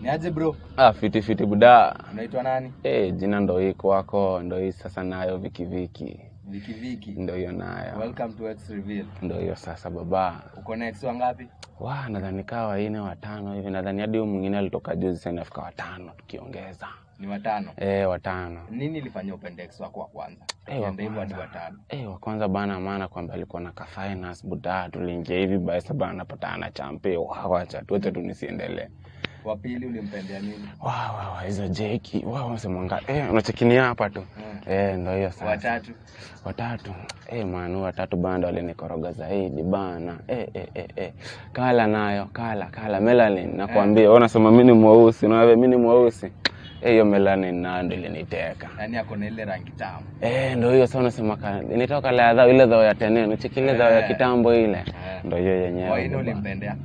Niaje bro? Ah, fiti fiti buda. Unaitwa nani? Eh, jina ndo hii kwako, ndo hii sasa nayo Viki Viki. Viki Viki. Ndio hiyo nayo. Welcome to X Reveal. Ndio hiyo sasa baba. Uko na ex wangapi? Wa, nadhani kaa wanne watano hivi. Nadhani hadi mwingine alitoka juzi sasa inafika watano tukiongeza. Ni watano. Eh, watano. Nini ilifanya upende ex wako wa kwanza? Eh, wa kwanza. Hadi watano. Eh, wa kwanza bana maana kwamba alikuwa na ka finance buda tuliingia hivi basi bana anapatana champe. Wow, acha tuache tu nisiendelee. Wa pili ulimpendea nini? Wow, wow, hizo jeki. Wow, unasemanga eh, unachekini hapa tu. yeah. Hmm. Eh, ndio hiyo sasa. Watatu. Watatu. Eh, maana watatu bando walinikoroga zaidi bana. Eh, eh, eh, eh. Kala nayo, kala, kala melanin nakwambia. Eh. Unasema mimi ni mweusi, na wewe mimi ni mweusi. Eh, hiyo melanin nayo ndio iliniteka. Yaani ako na ile rangi tamu. Eh, ndio hiyo sasa unasema kana nitoka la dhao ile dhao ya tenene, cheki ile dhao ya eh. kitambo ile. Eh. Ndio hiyo yenyewe. Kwa hiyo ulimpendea.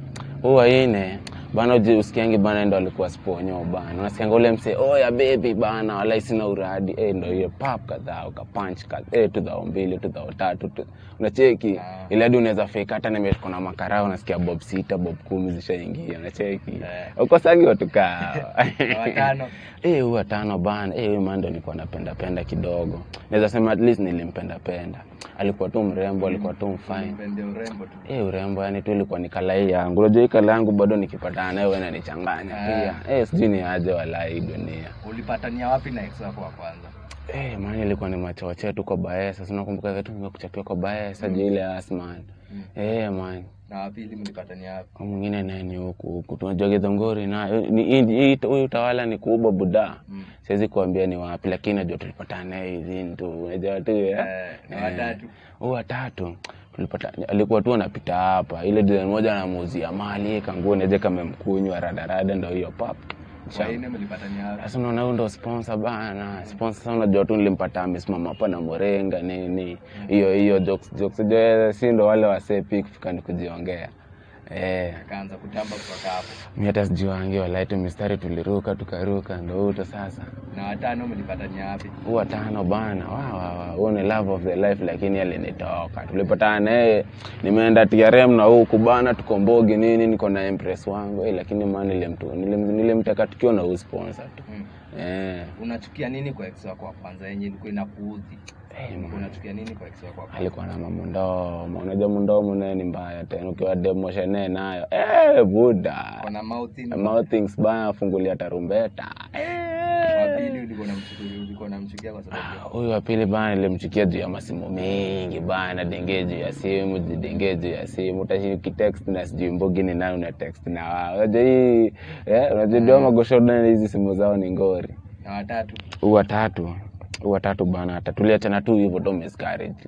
Huwa ine bana, usikiange bana, ndo alikuwa sponyo bana, unasikianga ule mse oh ya baby bana, wala sina uradi eh, ndo hiyo pap kadhaa uka punch kadhaa eh, to the mbili to the tatu unacheki yeah. ile hadi unaweza fake hata na meshiko kuna makara, unasikia bob sita bob kumi zishaingia, unacheki yeah. uko sangi watu ka watano eh, huwa tano bana eh, huyu mando alikuwa anapenda penda kidogo, naweza sema at least nilimpenda penda, alikuwa tu mrembo, alikuwa tu mfine, urembo tu eh, urembo yani tu ilikuwa ni kalai yangu, unajua kalai yangu bado nikipata sana, wewe unanichanganya pia. Eh. eh, sijui ni aje walai dunia. Ulipatania wapi na ex wako wa kwanza? Eh, maana ilikuwa ni machocheo tu kwa Baesa. Sasa nakumbuka zetu kuchapia kwa Baesa mm. ile Asman. Mm. Eh, man. Na wapi mlipatania hapo? Mwingine naye ni huku huku. Tunajua Githongori na eh, huyu utawala ni kubwa buda. Mm. Siwezi kuambia ni wapi lakini najua tulipatana naye hizi tu. Unajua tu eh. eh na eh. watatu. Oh, watatu. Tulipata alikuwa tu anapita hapa. Ile design moja anamuuzia mali kanguo naje kamemkunywa radarada ndio hiyo papo. Sasa unaona huyu ndo sponsor bana. Sponsor sasa unajua tu nilimpata amesimama hapa na Morenga nini. Mm. Hiyo hiyo jokes jokes je, si ndo wale wasee pia kufika kujiongea. Eh. Akaanza kutamba kutoka hapo. Mimi hata sijuangi walai tu mistari tuliruka tukaruka ndio uto sasa. Na watano mlipata ni wapi? Huwa tano bana. Wa wa wa. Huo ni love of the life lakini alinitoka. Tulipatana naye nimeenda TRM na huku bana tukombogi nini niko na impress wangu eh, lakini maana ile nilimtu nilimtaka tukio na sponsor tu. Mm. Eh. Unachukia nini kwa ex wako wa kwanza yenye ilikuwa inakuudhi? alikuwa na mamundomo. Unajua mundomo naye ni mbaya tena, ukiwa demoshenee nayo eh, buda mouthings baya, afungulia tarumbeta eh. ah, huyu wa pili bana, nilimchukia juu ya masimu mingi bana, denge juu ya simu jidengee juu ya simu, utashiriki na sijui mbugi ni nayo text na wao. Unajua hii eh, mm. hizi simu zao ni ngori watatu, watatu watatu bana, atatulia tena tu hivyo tu miscarriage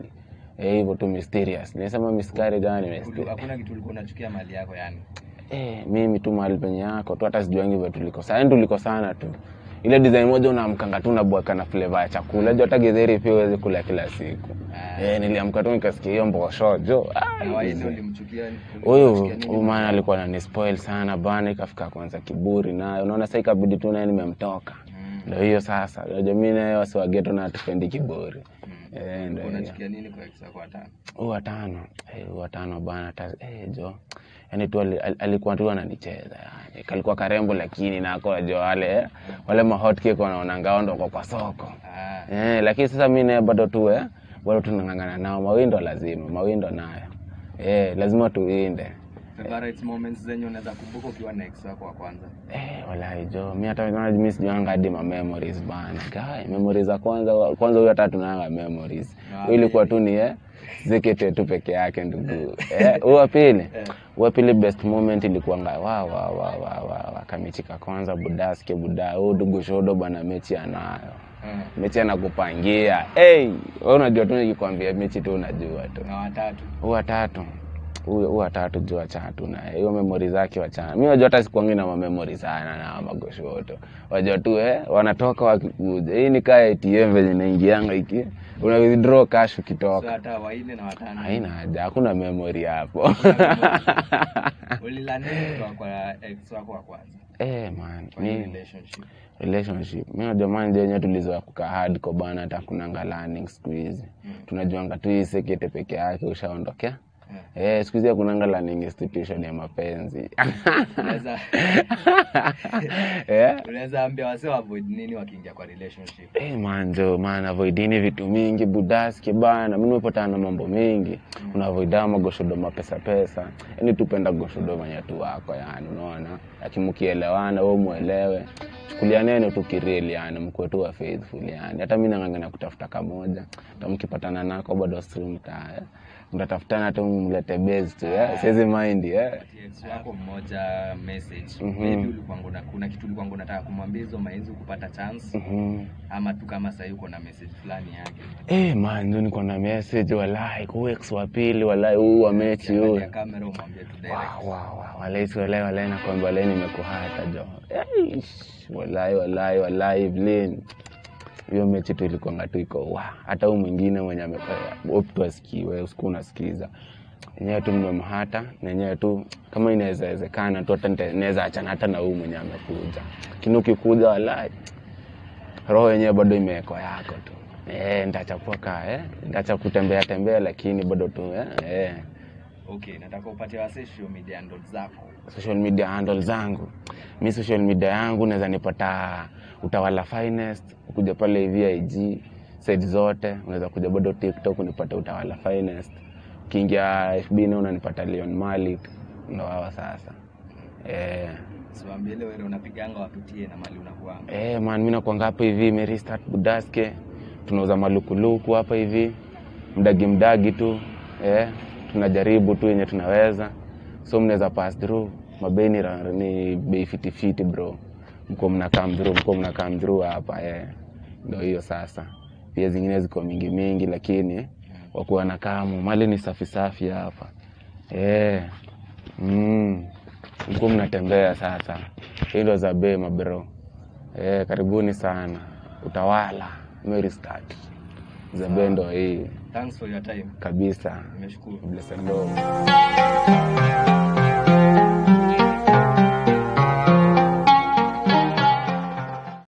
eh, hivyo tu mysterious. Nisema miscarriage gani? hakuna kitu ulikuwa unachukia mali yako yani? Eh, mimi tu mahali penye yako tu, hata sijuangi vile tuliko sasa. Yaani tuliko sana tu ile design moja unaamkanga tu unabwaka na flavor ya chakula jo, hata githeri pia uweze kula kila siku ah. Eh, niliamka tu nikasikia hiyo mbosho jo. Huyu maana alikuwa ananispoil sana bana, ikafika kwanza kiburi nayo, unaona sasa, ikabidi tu naye nimemtoka ndo hiyo sasa, jamii nayo wasiwageto na tupendi kiburi mm. eh, watano watano eh, bana ta, eh, jo yani tu alikuwa tu ananicheza yani kalikuwa karembo lakini nako jo wale wale mahotkik wanaonangao ndo kwa soko ah. eh, lakini sasa mi naye bado tu eh, bado tunang'ang'ana nao mawindo lazima mawindo nayo eh, lazima tuinde Favorite moments zenye unaweza kumbuka ukiwa na ex wako wa kwanza? Eh, wala hiyo. Mimi hata wengine mimi sijuanga hadi ma memories bana. guy, memories za kwanza kwanza huyo hata tunanga memories. Ah, huyo ilikuwa tu ni eh zikete tu peke yake ndugu. Eh, huyo pili. Eh. Huyo pili best moment ilikuwa nga wa wa wa wa wa wa kamitika kwanza budaske buda huyo ndugu shodo bana mechi anayo. Mm. Mechi anakupangia. eh Hey, wewe unajua tu nikikwambia mechi tu unajua tu. Na watatu. Huwa tatu huyo watatu juu hiyo memori zake wachana. Mi wajua hata na sana na magoshoto, wajua tu eh, wanatoka wakikuja. Hii ni kaa ATM venye naingianga iki una withdraw cash ukitoka, hata waine na watano, haina haja, hakuna memori hapo. Ulilani kwa ex wako wa kwanza? Eh, man, ni relationship relationship tulizoa kukaa bana, hata siku hizi mm. tunajuanga tu hii sekete peke yake ushaondokea Eh, siku kunanga learning institution ya mapenzi. Unaweza eh? ambia wase avoid nini wakiingia kwa relationship? Eh, manzo, man avoid nini vitu mingi budaski bana. Mimi nimepatana na mambo mingi. Mm. Una avoid ama goshodo mapesa pesa. Yaani tupenda goshodo manya tu wako yani, unaona? Lakini mkielewana wewe muelewe. Chukulia neno tu kireli yani, mkuwe tu faithful yani. Hata mimi nang'ang'ana kutafuta kamoja. tamkipatana nako bado stream mtaa mtatafutana tu mlete best yeah. siwezi mind eh? wako mmoja message mm -hmm. maybe ulikuwa kuna kitu ulikuwa ngona nataka kumwambia hizo maenzi kupata chance mm -hmm. ama tu kama sahii uko na message fulani yake eh hey, man ndio niko na message walai kuex wa pili walai huu wa mechi huu ya kamera umwambie tu direct wow wow, wow. walai walai walai na kwamba walai nimekuhata jo walai walai walai blin hiyo mechi tu ilikuanga tu iko wa hata huu mwingine mwenye optu asikiwe usiku unasikiza enyewe tu nimemhata na enyewe tu kama inawezawezekana tu hata naweza achana hata na huu mwenye amekuja lakini ukikuja wala roho yenyewe bado imewekwa yako tu e, ndachapua kaa eh? eh tembea lakini bado tu e. Okay, nataka upate wa social media handle zako. Social media handle zangu. Mi social media yangu naweza nipata Utawala Finest, ukuja pale VIG site zote, unaweza kuja bado TikTok unipata Utawala Finest. Ukiingia FB na unanipata Leon Malik, ndo hawa sasa. Eh. So ambele wewe unapiganga wapitie na mali unakuanga. Eh, man mimi nakuanga hapa hivi Meristart Budaske. Tunauza malukuluku hapa hivi. Mdagi mdagi tu. Eh tunajaribu tu yenye tunaweza, so mnaweza pass through. mabeni ni, ni bei fitifiti bro, mko mna come through, mko mna come through hapa eh Ndio hiyo sasa, pia zingine ziko mingi mingi, lakini wakuwa na kamu mali ni safi safi hapa eh mm. Mko mnatembea sasa, hii ndo za bei mabro eh Karibuni sana Utawala start zebendo hii. Thanks for your time. Kabisa. Nimeshukuru.